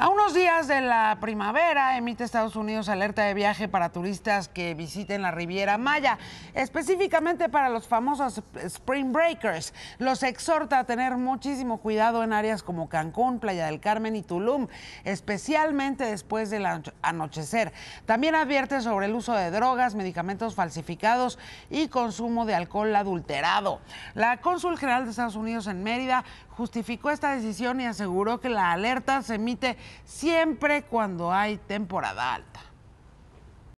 A unos días de la primavera emite Estados Unidos alerta de viaje para turistas que visiten la Riviera Maya, específicamente para los famosos Spring Breakers. Los exhorta a tener muchísimo cuidado en áreas como Cancún, Playa del Carmen y Tulum, especialmente después del anochecer. También advierte sobre el uso de drogas, medicamentos falsificados y consumo de alcohol adulterado. La cónsul general de Estados Unidos en Mérida justificó esta decisión y aseguró que la alerta se emite siempre cuando hay temporada alta.